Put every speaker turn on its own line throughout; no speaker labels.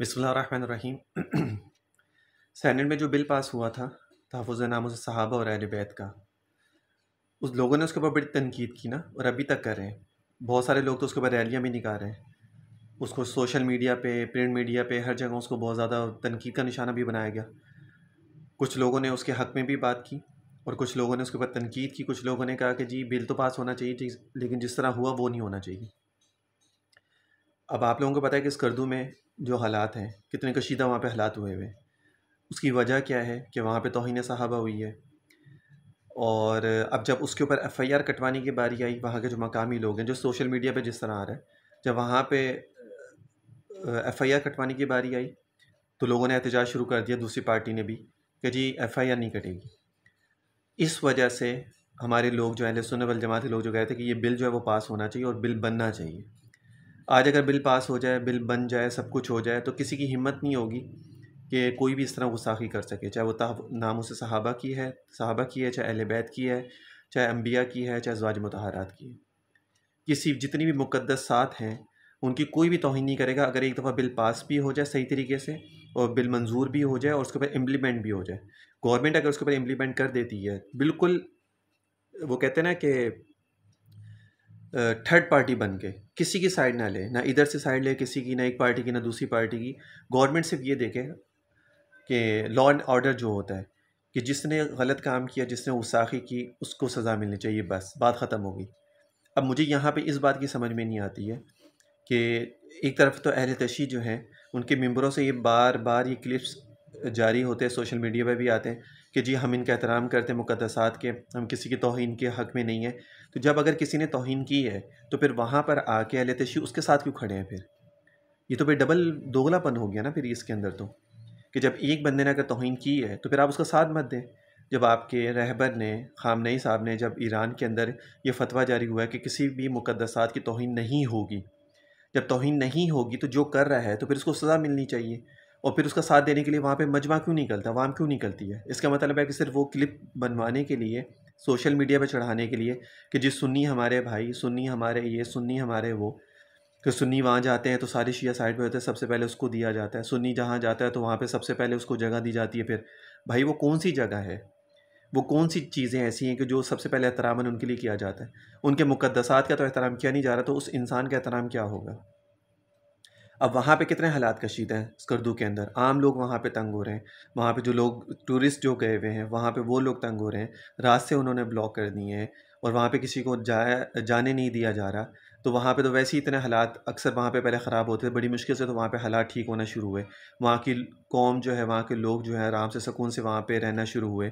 बिसमीम सैनट में जो बिल पास हुआ था तहफ़ नाम सहाबा और अहल बैत का उस लोगों ने उसके ऊपर बड़ी तनकीद की ना और अभी तक कर रहे हैं बहुत सारे लोग तो उसके ऊपर रैलियाँ भी निकाल रहे हैं उसको सोशल मीडिया पे प्रिंट मीडिया पे हर जगह उसको बहुत ज़्यादा तनकीद का निशाना भी बनाया गया कुछ लोगों ने उसके हक़ में भी बात की और कुछ लोगों ने उसके ऊपर तनकीद की कुछ लोगों ने कहा कि जी बिल तो पास होना चाहिए लेकिन जिस तरह हुआ वो नहीं होना चाहिए अब आप लोगों को पता है कि इस कर्दू में जो हालात हैं कितने कशीदा वहाँ पे हालात हुए हुए उसकी वजह क्या है कि वहाँ पे तोहन साहबा हुई है और अब जब उसके ऊपर एफ़ आई आर कटवाने की बारी आई वहाँ के जो मकामी लोग हैं जो सोशल मीडिया पे जिस तरह आ रहा है जब वहाँ पे एफ़ आई आर कटवाने की बारी आई तो लोगों ने एहतजाज शुरू कर दिया दूसरी पार्टी ने भी कि जी एफ़ आई आर नहीं कटेगी इस वजह से हमारे लोग जो है सुन जमात के लोग जो गए थे कि ये बिल जो है वो पास होना चाहिए और बिल बनना चाहिए आज अगर बिल पास हो जाए बिल बन जाए सब कुछ हो जाए तो किसी की हिम्मत नहीं होगी कि कोई भी इस तरह गुस्ताखी कर सके चाहे वो नाम उसे सहाबा की है सहाबा की है चाहे अहल बैत की है चाहे अम्बिया की है चाहे जवाज मतहारात की है किसी जितनी भी मुकदस सात हैं उनकी कोई भी तोहन नहीं करेगा अगर एक दफ़ा बिल पास भी हो जाए सही तरीके से और बिल मंजूर भी हो जाए और उसके ऊपर इम्प्लीमेंट भी हो जाए गवर्नमेंट अगर उसके ऊपर इम्प्लीमेंट कर देती है बिल्कुल वो कहते हैं ना कि थर्ड पार्टी बन के किसी की साइड ना ले ना इधर से साइड ले किसी की ना एक पार्टी की ना दूसरी पार्टी की गवर्नमेंट सिर्फ ये देखे कि लॉ एंड ऑर्डर जो होता है कि जिसने गलत काम किया जिसने उसाखी की उसको सज़ा मिलनी चाहिए बस बात ख़त्म हो गई अब मुझे यहाँ पे इस बात की समझ में नहीं आती है कि एक तरफ तो अहल तशी जो हैं उनके मेम्बरों से ये बार बार ये क्लिप्स जारी होते हैं सोशल मीडिया पर भी आते हैं कि जी हम इनका एहतराम करते हैं मुकदसात के हम किसी की तोहन के हक़ में नहीं है तो जब अगर किसी ने तोहन की है तो फिर वहाँ पर आके अल तशी उसके साथ क्यों खड़े हैं फिर ये तो फिर डबल दोगलापन हो गया ना फिर इसके अंदर तो कि जब एक बंदे ने अगर तोहन की है तो फिर आप उसका साथ मत दें जब आपके रहबर ने खामनई साहब ने जब ईरान के अंदर ये फतवा जारी हुआ है कि किसी भी मुकदसात की तोहन नहीं होगी जब तोहन नहीं होगी तो जो कर रहा है तो फिर उसको सज़ा मिलनी चाहिए और फिर उसका साथ देने के लिए वहाँ पे मजमा क्यों निकलता वाम क्यों निकलती है इसका मतलब है कि सिर्फ वो क्लिप बनवाने के लिए सोशल मीडिया पे चढ़ाने के लिए कि जी सुन्नी हमारे भाई सुन्नी हमारे ये सुन्नी हमारे वो कि सुन्नी वहाँ जाते हैं तो सारे शिया साइड पे होते हैं सबसे पहले उसको दिया जाता है सुन्नी जहाँ जाता है तो वहाँ पर सबसे पहले उसको जगह दी जाती है फिर भाई वो कौन सी जगह है वो कौन सी चीज़ें ऐसी हैं कि जो सबसे पहले एहतराम उनके लिए किया जाता है उनके मुकदसात का तो एहतराम किया नहीं जा रहा तो उस इंसान का एहतराम क्या होगा अब वहाँ पे कितने हालात कशीद हैं स्कर्दू के अंदर आम लोग वहाँ पे तंग हो रहे हैं वहाँ पे जो लोग टूरिस्ट जो गए हुए हैं वहाँ पे वो लोग तंग हो रहे हैं रास्ते उन्होंने ब्लॉक कर दिए हैं और वहाँ पे किसी को जाया जाने नहीं दिया जा रहा तो वहाँ पे तो वैसे ही इतने हालात अक्सर वहाँ पे पहले ख़राब होते थे बड़ी मुश्किल से तो वहाँ पे हालात ठीक होना शुरू हुए वहाँ की कौम जो है वहाँ के लोग जो है आराम से सुकून से वहाँ पे रहना शुरू हुए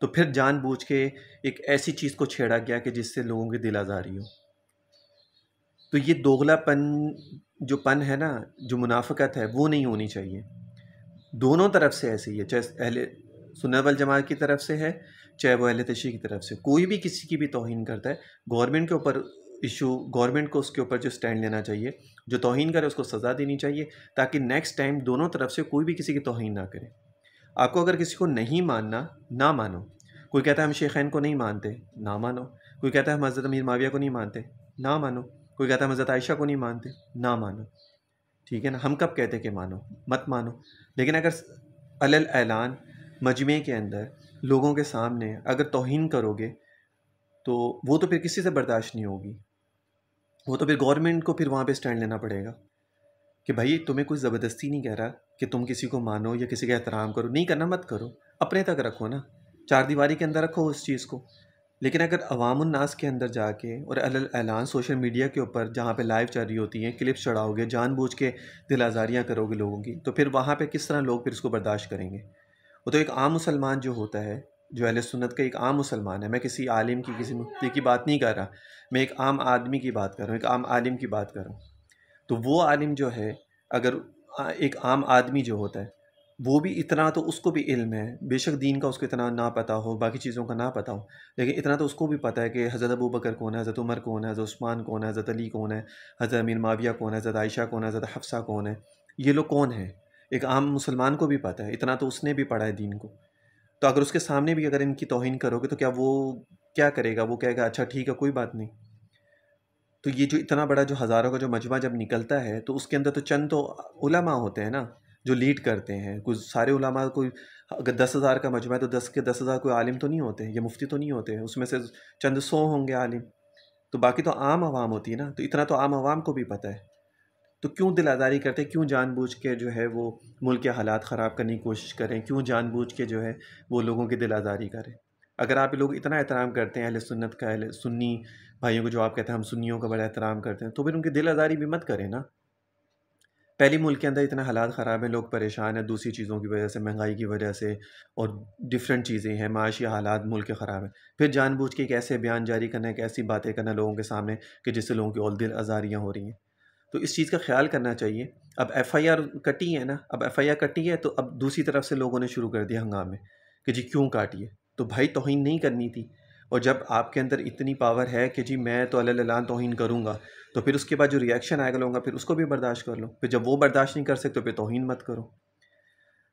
तो फिर जानबूझ के एक ऐसी चीज़ को छेड़ा गया कि जिससे लोगों की दिल आज़ारी हो तो ये दोगलापन जो पन है ना जो मुनाफ़त है वो नहीं होनी चाहिए दोनों तरफ से ऐसे ही है चाहे अहले सुनवल जमात की तरफ से है चाहे वो अहल तशी की तरफ से कोई भी किसी की भी तोहन करता है गवर्नमेंट के ऊपर इशू गवर्नमेंट को उसके ऊपर जो स्टैंड लेना चाहिए जो तोहन करे उसको सज़ा देनी चाहिए ताकि नेक्स्ट टाइम दोनों तरफ से कोई भी किसी की तोहन ना करे आपको अगर किसी को नहीं मानना ना मानो कोई कहता है हम शेखैन को नहीं मानते ना मानो कोई कहता है हम हज़रत अमीर माविया को नहीं मानते ना मानो कोई कहता है हजरत आयशा को नहीं मानते ना मानो ठीक है ना हम कब कहते कि मानो मत मानो लेकिन अगर अलल ऐलान मजमे के अंदर लोगों के सामने अगर तोहन करोगे तो वो तो फिर किसी से बर्दाश्त नहीं होगी वो तो फिर गवर्नमेंट को फिर वहाँ पे स्टैंड लेना पड़ेगा कि भाई तुम्हें कोई ज़बरदस्ती नहीं कह रहा कि तुम किसी को मानो या किसी का एहतराम करो नहीं करना मत करो अपने तक रखो ना चार दीवारी के अंदर रखो उस चीज़ को लेकिन अगर अवामनास के अंदर जाके और ऐलान सोशल मीडिया के ऊपर जहाँ पे लाइव चल रही होती हैं क्लिप्स चढ़ाओगे जानबूझ के दिल आज़ारियाँ करोगे लोगों की तो फिर वहाँ पे किस तरह लोग फिर इसको बर्दाश्त करेंगे वो तो एक आम मुसलमान जो होता है जो अहल सुन्नत का एक आम मुसलमान है मैं किसी आलिम की किसी मुफ्ती की बात नहीं कर रहा मैं एक आम आदमी की बात कर रहा हूँ एक आम आलिम की बात कर रहा हूँ तो वो आलिम जो है अगर एक आम आदमी जो होता है वो भी इतना तो उसको भी इल्म है बेशक दीन का उसको इतना ना पता हो बाकी चीज़ों का ना पता हो लेकिन इतना तो उसको भी पता है कि हज़रत अबू बकर कौन है हज़रत उमर कौन है हज़रत उस्मान कौन है हज़रत अली कौन है हज़रत अमीन माविया कौन है हज़रत आयशा कौन है हज़रत हफ्सा कौन है ये लोग कौन है एक आम मुसलमान को भी पता है इतना तो उसने भी पढ़ा है दीन को तो अगर उसके सामने भी अगर इनकी तोहन करोगे तो क्या वो क्या करेगा वो कहेगा अच्छा ठीक है कोई बात नहीं तो ये जो इतना बड़ा जो हज़ारों का जो मजमा जब निकलता है तो उसके अंदर तो चंद तो उलमा होते हैं ना जो लीड करते हैं कुछ सारे उलामा कोई अगर दस हज़ार का मजमा है तो दस के दस हज़ार कोई आलिम तो नहीं होते ये मुफ्ती तो नहीं होते हैं उसमें से चंद सौ होंगे आलिम तो बाकी तो आम आवाम होती है ना तो इतना तो आम आवाम को भी पता है तो क्यों दिल आज़ारी करते हैं क्यों जानबूझ के जो है वो मुल्क के हालात ख़राब करने की कोशिश करें क्यों जानबूझ के जो है वो लोगों की दिल आज़ारी करें अगर आप लोग इतना एहतराम करते हैं अहल सुन्नत का अहल सुन्नी भाइयों को जो आप कहते हैं हम सुन्नियों का बड़ा एहतराम करते हैं तो फिर उनकी दिल आज़ारी भी मत करें ना पहली मुल्क के अंदर इतना हालात ख़राब हैं लोग परेशान हैं दूसरी चीज़ों की वजह से महंगाई की वजह से और डिफरेंट चीज़ें हैं माशी हालात मुल्क के ख़राब हैं फिर जानबूझ के एक ऐसे बयान जारी करना एक ऐसी बातें करना लोगों के सामने कि जिससे लोगों की और दिल आज़ारियाँ हो रही हैं तो इस चीज़ का ख्याल करना चाहिए अब एफ़ आई आर कटी है ना अब एफ़ आई आर कटी है तो अब दूसरी तरफ से लोगों ने शुरू कर दिया हंगामे कि जी क्यों काटिए तो भाई तोहन नहीं करनी थी और जब आपके अंदर इतनी पावर है कि जी मैं तो अल्लाह तोहन करूँगा तो फिर उसके बाद जो रिएक्शन आएगा लोगों का फिर उसको भी बर्दाश्त कर लो फिर जब वो बर्दाश्त नहीं कर सकते तो फिर तोहन मत करो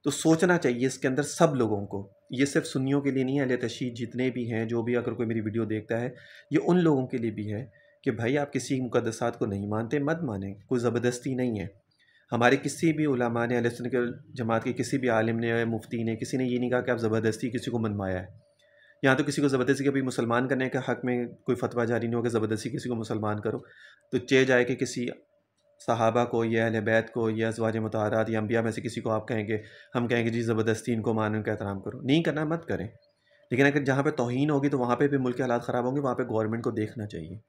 तो सोचना चाहिए इसके अंदर सब लोगों को ये सिर्फ सुनियों के लिए नहीं है अल तशी जितने भी हैं जो भी अगर कोई मेरी वीडियो देखता है ये उन लोगों के लिए भी है कि भाई आप किसी मुकदसात को नहीं मानते मत माने कोई ज़बरदस्ती नहीं है हमारे किसी भी उलमा ने अल जमात के किसी भी आलिम ने मुफ्ती ने किसी ने ये नहीं कहा कि आप ज़बरदस्ती किसी को मनवाया है यहाँ तो किसी को ज़बरदस्ती कभी मुसलमान करने के हक़ में कोई फतवा जारी नहीं होगा ज़बरदस्ती किसी को मुसलमान करो तो चे जाए कि किसी साहबा को या अहल बैत को या अजवाज मतहरात या अम्बिया में से किसी को आप कहेंगे हम कहेंगे जी ज़बरदस्ती इनको मानो इनका एहतराम करो नहीं करना मत करें लेकिन अगर जहाँ पर तोहन होगी तो वहाँ पर भी मुल्क के हालात ख़राब होंगे वहाँ पर गवर्नमेंट को देखना चाहिए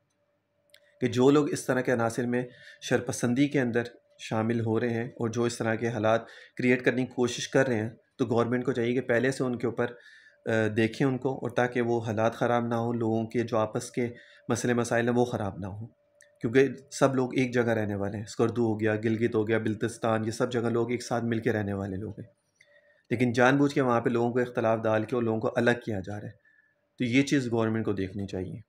कि जो लोग इस तरह के अनासर में शरपसंदी के अंदर शामिल हो रहे हैं और जो इस तरह के हालात क्रिएट करने की कोशिश कर रहे हैं तो गवर्नमेंट को चाहिए कि पहले से उनके ऊपर देखें उनको और ताकि वो हालात ख़राब ना हो लोगों के जो आपस के मसले मसाइल हैं वो ख़राब ना हो क्योंकि सब लोग एक जगह रहने वाले हैं स्कर्दू हो गया गिलगित हो गया बिल्तिस्तान ये सब जगह लोग एक साथ मिल के रहने वाले लोग हैं लेकिन जानबूझ के वहाँ पर लोगों को इख्तलाफ डाल के और लोगों को अलग किया जा रहा है तो ये चीज़ गवर्नमेंट को देखनी चाहिए